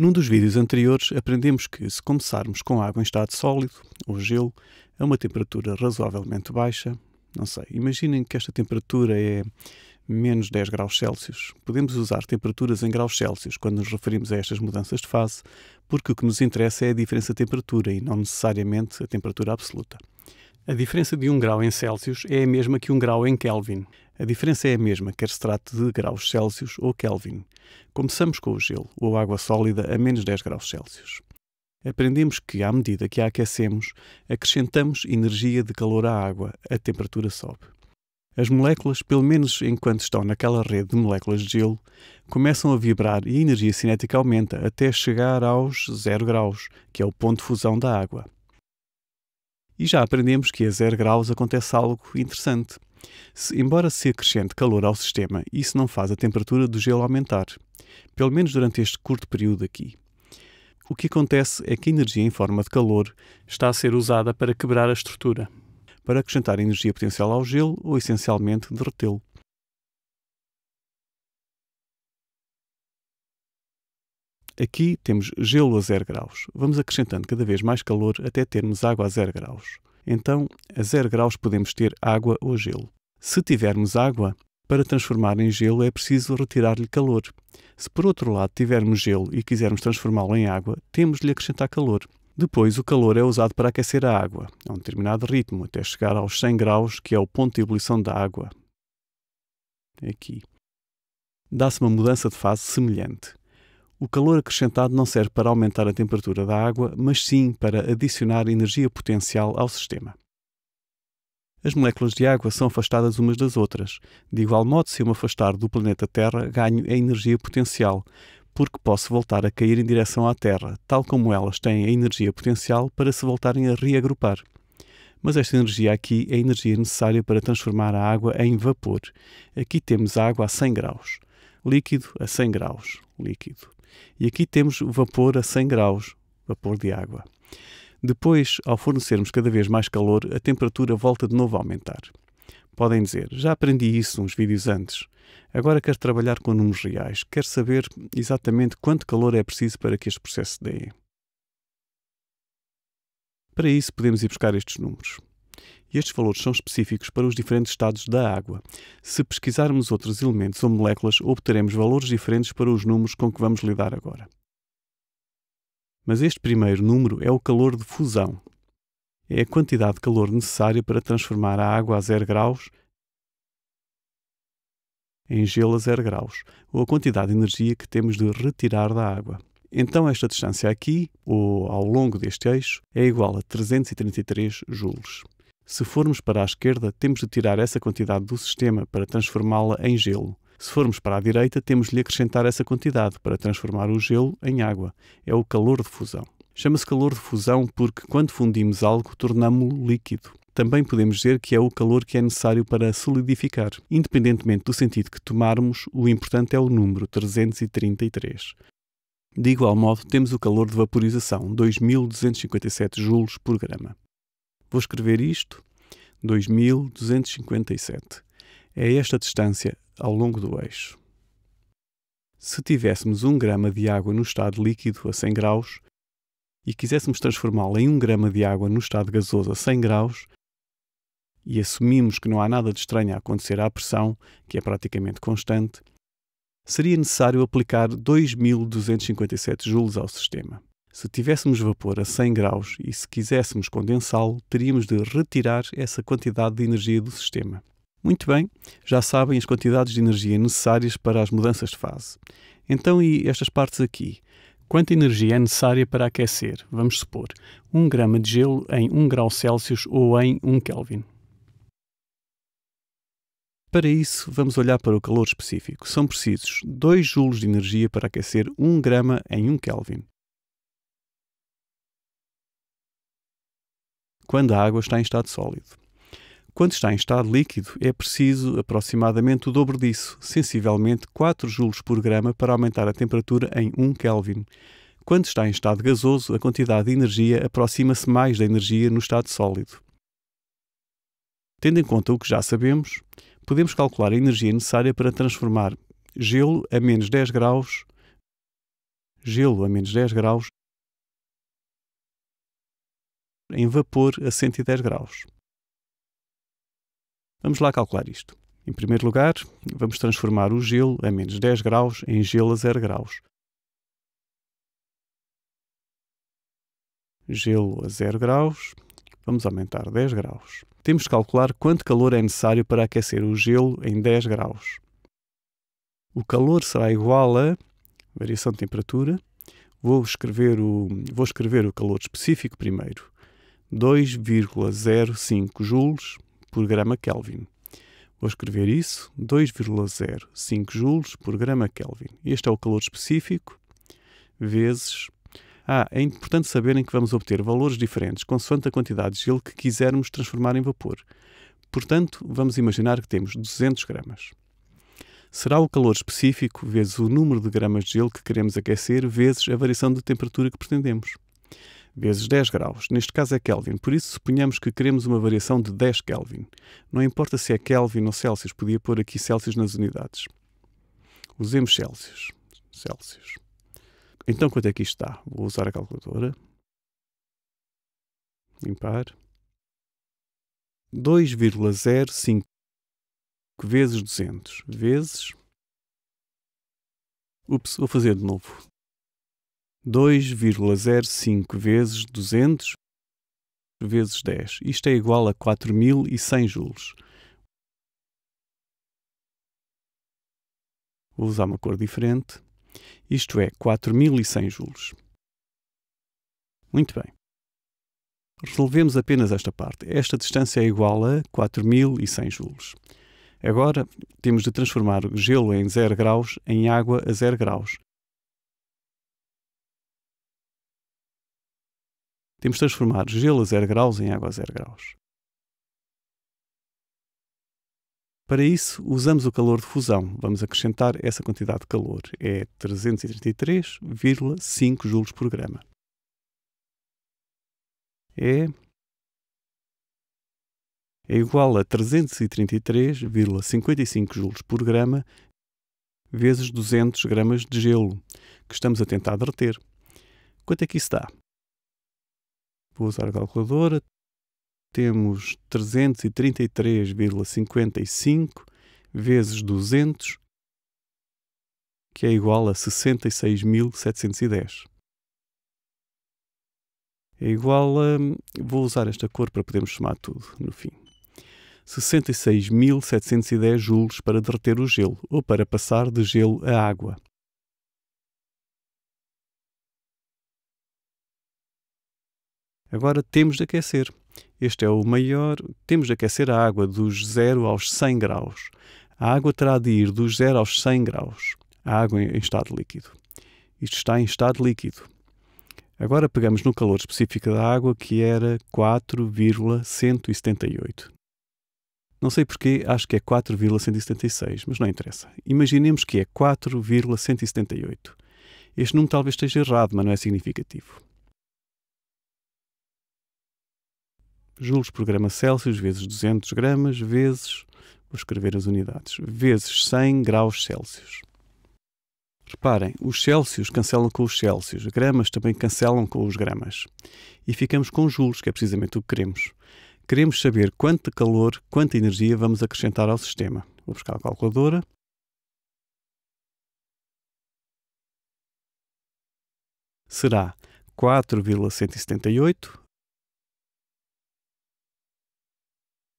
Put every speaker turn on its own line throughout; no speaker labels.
Num dos vídeos anteriores, aprendemos que, se começarmos com água em estado sólido ou gelo, a uma temperatura razoavelmente baixa, não sei, imaginem que esta temperatura é menos 10 graus Celsius. Podemos usar temperaturas em graus Celsius quando nos referimos a estas mudanças de fase, porque o que nos interessa é a diferença de temperatura e não necessariamente a temperatura absoluta. A diferença de 1 grau em Celsius é a mesma que 1 grau em Kelvin. A diferença é a mesma, quer se trate de graus Celsius ou Kelvin. Começamos com o gelo, ou água sólida, a menos 10 graus Celsius. Aprendemos que, à medida que a aquecemos, acrescentamos energia de calor à água, a temperatura sobe. As moléculas, pelo menos enquanto estão naquela rede de moléculas de gelo, começam a vibrar e a energia cinética aumenta até chegar aos 0 graus, que é o ponto de fusão da água. E já aprendemos que a 0 graus acontece algo interessante. Se, embora se acrescente calor ao sistema, isso não faz a temperatura do gelo aumentar, pelo menos durante este curto período aqui. O que acontece é que a energia em forma de calor está a ser usada para quebrar a estrutura, para acrescentar energia potencial ao gelo ou essencialmente derretê-lo. Aqui temos gelo a 0 graus. Vamos acrescentando cada vez mais calor até termos água a 0 graus. Então, a 0 graus podemos ter água ou gelo. Se tivermos água, para transformar em gelo é preciso retirar-lhe calor. Se por outro lado tivermos gelo e quisermos transformá-lo em água, temos de lhe acrescentar calor. Depois, o calor é usado para aquecer a água, a um determinado ritmo, até chegar aos 100 graus, que é o ponto de ebulição da água. É aqui. Dá-se uma mudança de fase semelhante. O calor acrescentado não serve para aumentar a temperatura da água, mas sim para adicionar energia potencial ao sistema. As moléculas de água são afastadas umas das outras. De igual modo, se eu me afastar do planeta Terra, ganho a energia potencial, porque posso voltar a cair em direção à Terra, tal como elas têm a energia potencial para se voltarem a reagrupar. Mas esta energia aqui é a energia necessária para transformar a água em vapor. Aqui temos água a 100 graus, líquido a 100 graus, líquido. E aqui temos vapor a 100 graus, vapor de água. Depois, ao fornecermos cada vez mais calor, a temperatura volta de novo a aumentar. Podem dizer, já aprendi isso uns vídeos antes. Agora quero trabalhar com números reais, quero saber exatamente quanto calor é preciso para que este processo dê. Para isso, podemos ir buscar estes números. E estes valores são específicos para os diferentes estados da água. Se pesquisarmos outros elementos ou moléculas, obteremos valores diferentes para os números com que vamos lidar agora mas este primeiro número é o calor de fusão. É a quantidade de calor necessária para transformar a água a zero graus em gelo a zero graus, ou a quantidade de energia que temos de retirar da água. Então esta distância aqui, ou ao longo deste eixo, é igual a 333 joules. Se formos para a esquerda, temos de tirar essa quantidade do sistema para transformá-la em gelo, se formos para a direita, temos de acrescentar essa quantidade para transformar o gelo em água. É o calor de fusão. Chama-se calor de fusão porque, quando fundimos algo, tornamos-lo líquido. Também podemos dizer que é o calor que é necessário para solidificar. Independentemente do sentido que tomarmos, o importante é o número 333. De igual modo, temos o calor de vaporização, 2257 joules por grama. Vou escrever isto, 2257 é esta distância ao longo do eixo. Se tivéssemos um grama de água no estado líquido a 100 graus e quiséssemos transformá-la em um grama de água no estado gasoso a 100 graus, e assumimos que não há nada de estranho a acontecer à pressão, que é praticamente constante, seria necessário aplicar 2.257 joules ao sistema. Se tivéssemos vapor a 100 graus e se quiséssemos condensá-lo, teríamos de retirar essa quantidade de energia do sistema. Muito bem, já sabem as quantidades de energia necessárias para as mudanças de fase. Então, e estas partes aqui? Quanta energia é necessária para aquecer? Vamos supor, 1 grama de gelo em 1 grau Celsius ou em 1 Kelvin. Para isso, vamos olhar para o calor específico. São precisos 2 joules de energia para aquecer 1 grama em 1 Kelvin. Quando a água está em estado sólido. Quando está em estado líquido, é preciso aproximadamente o dobro disso, sensivelmente 4 joules por grama para aumentar a temperatura em 1 Kelvin. Quando está em estado gasoso, a quantidade de energia aproxima-se mais da energia no estado sólido. Tendo em conta o que já sabemos, podemos calcular a energia necessária para transformar gelo a menos 10 graus, gelo a menos 10 graus, em vapor a 110 graus. Vamos lá calcular isto. Em primeiro lugar, vamos transformar o gelo a menos 10 graus em gelo a 0 graus. Gelo a 0 graus, vamos aumentar 10 graus. Temos de calcular quanto calor é necessário para aquecer o gelo em 10 graus. O calor será igual a variação de temperatura. Vou escrever o, vou escrever o calor específico primeiro. 2,05 joules por grama Kelvin. Vou escrever isso, 2,05 joules por grama Kelvin. Este é o calor específico, vezes... Ah, é importante saberem que vamos obter valores diferentes consoante a quantidade de gelo que quisermos transformar em vapor. Portanto, vamos imaginar que temos 200 gramas. Será o calor específico vezes o número de gramas de gelo que queremos aquecer vezes a variação de temperatura que pretendemos vezes 10 graus, neste caso é Kelvin, por isso suponhamos que queremos uma variação de 10 Kelvin. Não importa se é Kelvin ou Celsius, podia pôr aqui Celsius nas unidades. Usemos Celsius. Celsius. Então quanto é que isto está? Vou usar a calculadora. Impar. 2,05 vezes 200 vezes... Ups, vou fazer de novo. 2,05 vezes 200 vezes 10. Isto é igual a 4.100 joules. Vou usar uma cor diferente. Isto é 4.100 joules. Muito bem. Resolvemos apenas esta parte. Esta distância é igual a 4.100 joules. Agora, temos de transformar o gelo em 0 graus em água a 0 graus. Temos de transformar gelo a 0 graus em água a 0 graus. Para isso, usamos o calor de fusão. Vamos acrescentar essa quantidade de calor. É 333,5 joules por grama. É, é igual a 333,55 joules por grama vezes 200 gramas de gelo, que estamos a tentar derreter. Quanto é que isso dá? vou usar a calculadora, temos 333,55 vezes 200, que é igual a 66.710. É igual a. Vou usar esta cor para podermos somar tudo no fim. 66.710 joules para derreter o gelo, ou para passar de gelo a água. Agora temos de aquecer. Este é o maior. Temos de aquecer a água dos 0 aos 100 graus. A água terá de ir dos 0 aos 100 graus. A água em estado líquido. Isto está em estado líquido. Agora pegamos no calor específico da água, que era 4,178. Não sei porquê, acho que é 4,176, mas não interessa. Imaginemos que é 4,178. Este número talvez esteja errado, mas não é significativo. joules por grama Celsius vezes 200 gramas vezes, vou escrever as unidades, vezes 100 graus Celsius. Reparem, os Celsius cancelam com os Celsius, gramas também cancelam com os gramas. E ficamos com joules, que é precisamente o que queremos. Queremos saber quanto calor, quanta energia vamos acrescentar ao sistema. Vou buscar a calculadora. Será 4,178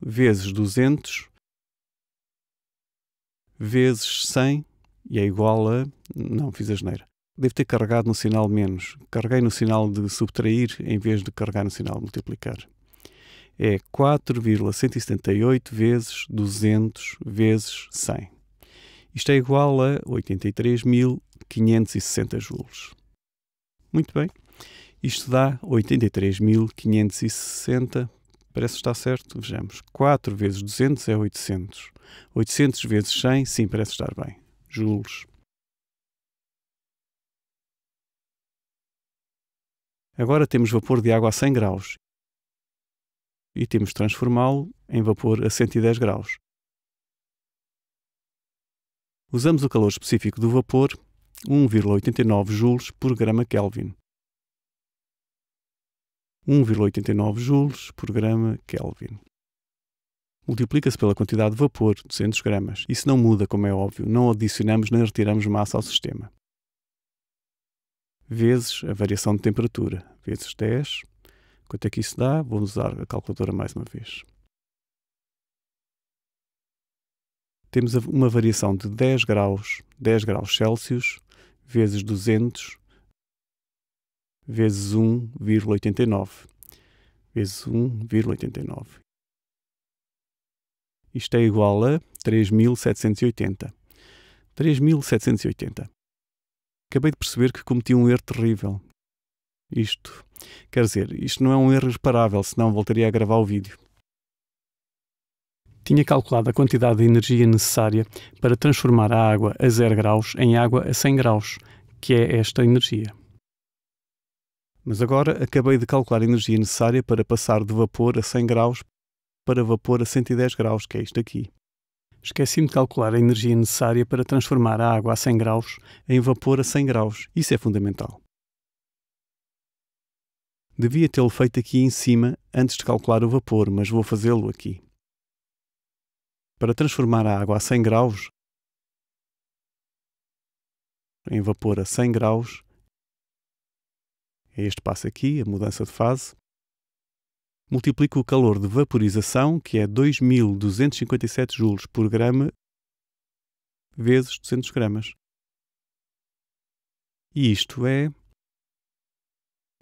vezes 200 vezes 100 e é igual a. Não, fiz a geneira. Devo ter carregado no sinal menos. Carreguei no sinal de subtrair em vez de carregar no sinal de multiplicar. É 4,178 vezes 200 vezes 100. Isto é igual a 83.560 joules. Muito bem. Isto dá 83.560 Parece estar certo, vejamos. 4 vezes 200 é 800. 800 vezes 100, sim, parece estar bem. Joules. Agora temos vapor de água a 100 graus e temos de transformá-lo em vapor a 110 graus. Usamos o calor específico do vapor, 1,89 joules por grama Kelvin. 1,89 joules por grama Kelvin. Multiplica-se pela quantidade de vapor, 200 gramas. Isso não muda, como é óbvio, não adicionamos nem retiramos massa ao sistema. Vezes a variação de temperatura, vezes 10. Quanto é que isso dá? Vamos usar a calculadora mais uma vez. Temos uma variação de 10 graus, 10 graus Celsius, vezes 200, vezes 1,89. Vezes 1,89. Isto é igual a 3.780. 3.780. Acabei de perceber que cometi um erro terrível. Isto, quer dizer, isto não é um erro reparável, senão voltaria a gravar o vídeo. Tinha calculado a quantidade de energia necessária para transformar a água a 0 graus em água a 100 graus, que é esta energia. Mas agora acabei de calcular a energia necessária para passar de vapor a 100 graus para vapor a 110 graus, que é isto aqui. Esqueci-me de calcular a energia necessária para transformar a água a 100 graus em vapor a 100 graus. Isso é fundamental. Devia tê-lo feito aqui em cima antes de calcular o vapor, mas vou fazê-lo aqui. Para transformar a água a 100 graus em vapor a 100 graus, é este passo aqui, a mudança de fase, multiplico o calor de vaporização, que é 2257 joules por grama, vezes 200 gramas. E isto é.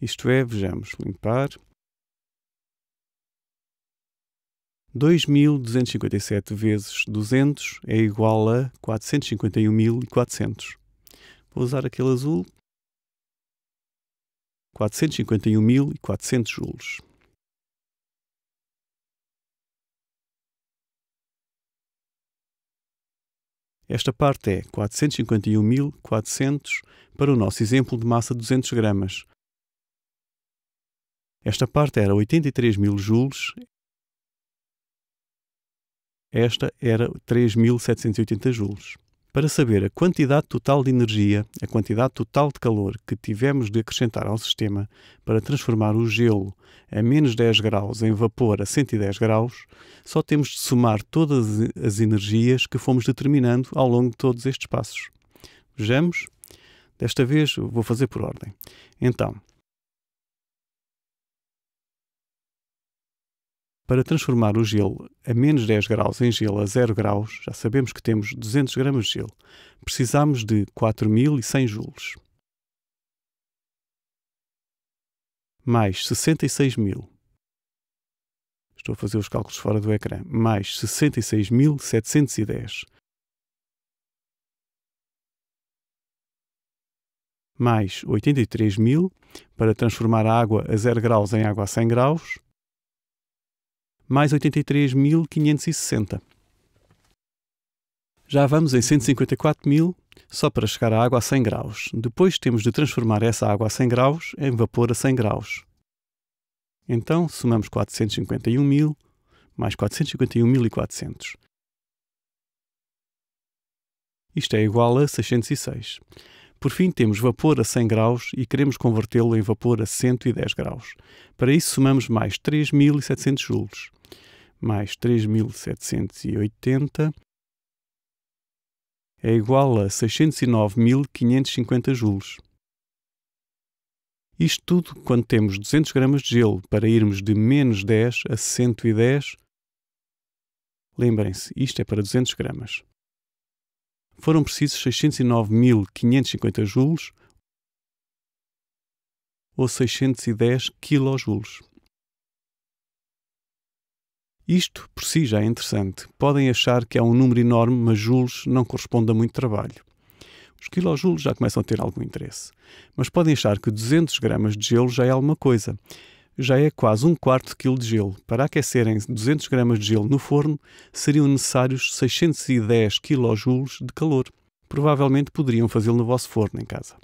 Isto é, vejamos, limpar. 2257 vezes 200 é igual a 451.400. Vou usar aquele azul 451.400 joules. Esta parte é 451.400 para o nosso exemplo de massa 200 gramas. Esta parte era 83.000 joules. Esta era 3.780 joules para saber a quantidade total de energia, a quantidade total de calor que tivemos de acrescentar ao sistema para transformar o gelo a menos 10 graus em vapor a 110 graus, só temos de somar todas as energias que fomos determinando ao longo de todos estes passos. Vejamos? Desta vez vou fazer por ordem. Então, Para transformar o gelo a menos 10 graus em gelo a 0 graus, já sabemos que temos 200 gramas de gelo. Precisamos de 4.100 joules. Mais 66.000. Estou a fazer os cálculos fora do ecrã. Mais 66.710. mais 83.000 para transformar a água a 0 graus em água a 100 graus, mais 83.560. Já vamos em 154.000, só para chegar à água a 100 graus. Depois temos de transformar essa água a 100 graus em vapor a 100 graus. Então somamos 451.000 mais 451.400. Isto é igual a 606. Por fim, temos vapor a 100 graus e queremos convertê-lo em vapor a 110 graus. Para isso, somamos mais 3.700 joules, mais 3.780 é igual a 609.550 joules. Isto tudo quando temos 200 gramas de gelo para irmos de menos 10 a 110. Lembrem-se, isto é para 200 gramas foram precisos 609.550 joules ou 610 quilojoules. Isto por si já é interessante. Podem achar que é um número enorme, mas joules não corresponde a muito trabalho. Os quilojoules já começam a ter algum interesse. Mas podem achar que 200 gramas de gelo já é alguma coisa já é quase um quarto de quilo de gelo. Para aquecerem 200 gramas de gelo no forno, seriam necessários 610 kJ de calor. Provavelmente poderiam fazê-lo no vosso forno em casa.